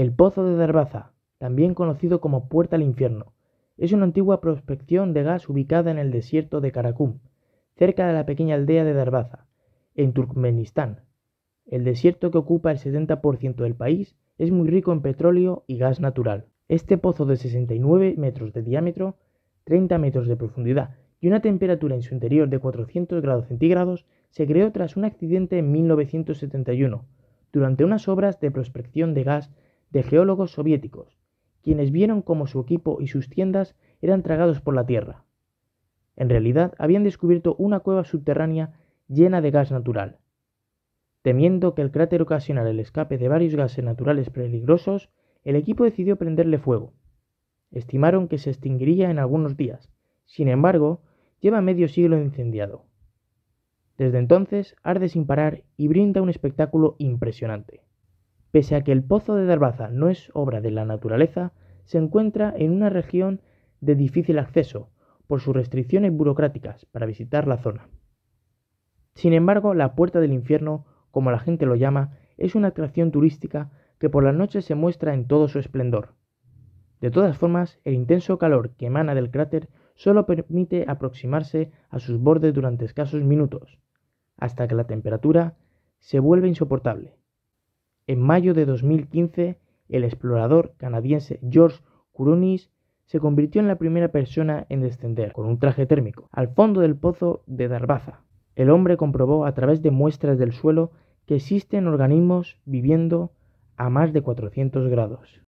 El Pozo de Darbaza, también conocido como Puerta al Infierno, es una antigua prospección de gas ubicada en el desierto de Karakum, cerca de la pequeña aldea de Darbaza, en Turkmenistán. El desierto que ocupa el 70% del país es muy rico en petróleo y gas natural. Este pozo de 69 metros de diámetro, 30 metros de profundidad y una temperatura en su interior de 400 grados centígrados se creó tras un accidente en 1971, durante unas obras de prospección de gas de geólogos soviéticos, quienes vieron cómo su equipo y sus tiendas eran tragados por la tierra. En realidad habían descubierto una cueva subterránea llena de gas natural. Temiendo que el cráter ocasionara el escape de varios gases naturales peligrosos, el equipo decidió prenderle fuego. Estimaron que se extinguiría en algunos días, sin embargo, lleva medio siglo incendiado. Desde entonces arde sin parar y brinda un espectáculo impresionante. Pese a que el pozo de Darbaza no es obra de la naturaleza, se encuentra en una región de difícil acceso por sus restricciones burocráticas para visitar la zona. Sin embargo, la Puerta del Infierno, como la gente lo llama, es una atracción turística que por la noche se muestra en todo su esplendor. De todas formas, el intenso calor que emana del cráter solo permite aproximarse a sus bordes durante escasos minutos, hasta que la temperatura se vuelve insoportable en mayo de 2015, el explorador canadiense George Kuronis se convirtió en la primera persona en descender con un traje térmico al fondo del pozo de Darbaza. El hombre comprobó a través de muestras del suelo que existen organismos viviendo a más de 400 grados.